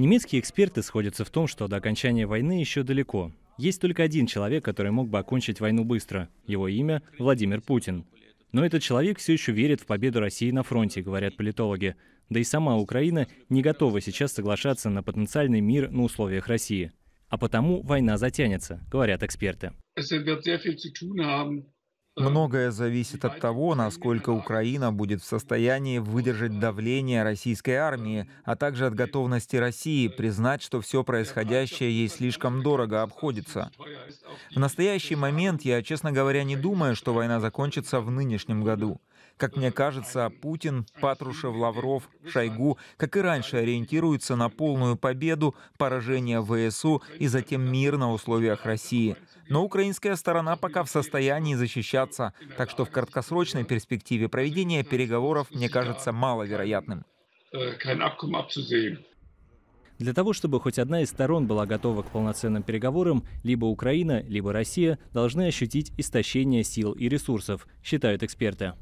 Немецкие эксперты сходятся в том, что до окончания войны еще далеко. Есть только один человек, который мог бы окончить войну быстро. Его имя – Владимир Путин. Но этот человек все еще верит в победу России на фронте, говорят политологи. Да и сама Украина не готова сейчас соглашаться на потенциальный мир на условиях России. А потому война затянется, говорят эксперты. Многое зависит от того, насколько Украина будет в состоянии выдержать давление российской армии, а также от готовности России признать, что все происходящее ей слишком дорого обходится. В настоящий момент я, честно говоря, не думаю, что война закончится в нынешнем году. Как мне кажется, Путин, Патрушев, Лавров, Шойгу, как и раньше, ориентируются на полную победу, поражение ВСУ и затем мир на условиях России. Но украинская сторона пока в состоянии защищаться, так что в краткосрочной перспективе проведение переговоров мне кажется маловероятным. Э, kein Abkommen abzusehen. Для того, чтобы хоть одна из сторон была готова к полноценным переговорам, либо Украина, либо Россия должны ощутить истощение сил и ресурсов, считают эксперты.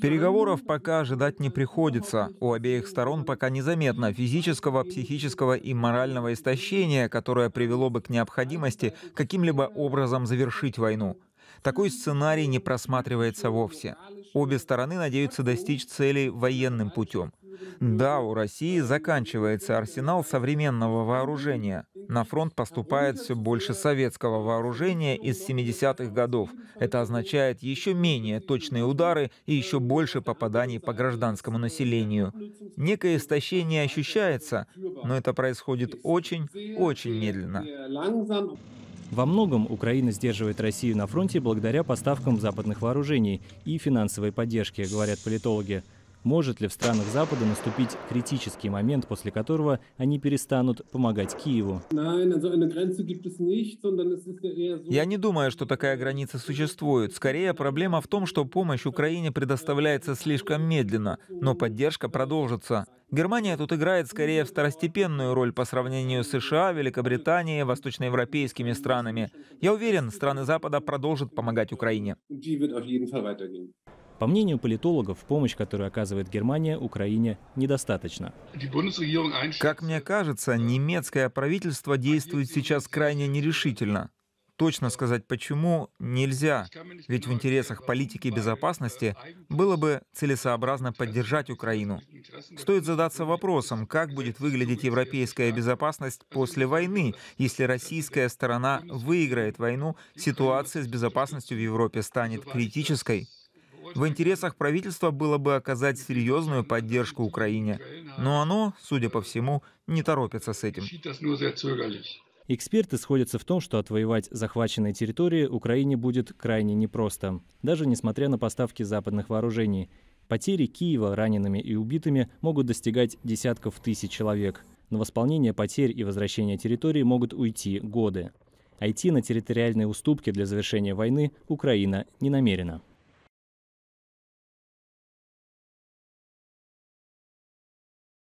Переговоров пока ожидать не приходится. У обеих сторон пока незаметно физического, психического и морального истощения, которое привело бы к необходимости каким-либо образом завершить войну. Такой сценарий не просматривается вовсе. Обе стороны надеются достичь целей военным путем. Да, у России заканчивается арсенал современного вооружения. На фронт поступает все больше советского вооружения из 70-х годов. Это означает еще менее точные удары и еще больше попаданий по гражданскому населению. Некое истощение ощущается, но это происходит очень-очень медленно. Во многом Украина сдерживает Россию на фронте благодаря поставкам западных вооружений и финансовой поддержке, говорят политологи. Может ли в странах Запада наступить критический момент, после которого они перестанут помогать Киеву? Я не думаю, что такая граница существует. Скорее, проблема в том, что помощь Украине предоставляется слишком медленно, но поддержка продолжится. Германия тут играет скорее второстепенную роль по сравнению с США, Великобританией, восточноевропейскими странами. Я уверен, страны Запада продолжат помогать Украине. По мнению политологов, помощь, которую оказывает Германия, Украине недостаточно. Как мне кажется, немецкое правительство действует сейчас крайне нерешительно. Точно сказать почему нельзя, ведь в интересах политики безопасности было бы целесообразно поддержать Украину. Стоит задаться вопросом, как будет выглядеть европейская безопасность после войны, если российская сторона выиграет войну, ситуация с безопасностью в Европе станет критической. В интересах правительства было бы оказать серьезную поддержку Украине, но оно, судя по всему, не торопится с этим. Эксперты сходятся в том, что отвоевать захваченные территории Украине будет крайне непросто, даже несмотря на поставки западных вооружений. Потери Киева ранеными и убитыми могут достигать десятков тысяч человек. На восполнение потерь и возвращение территории могут уйти годы. А идти на территориальные уступки для завершения войны Украина не намерена.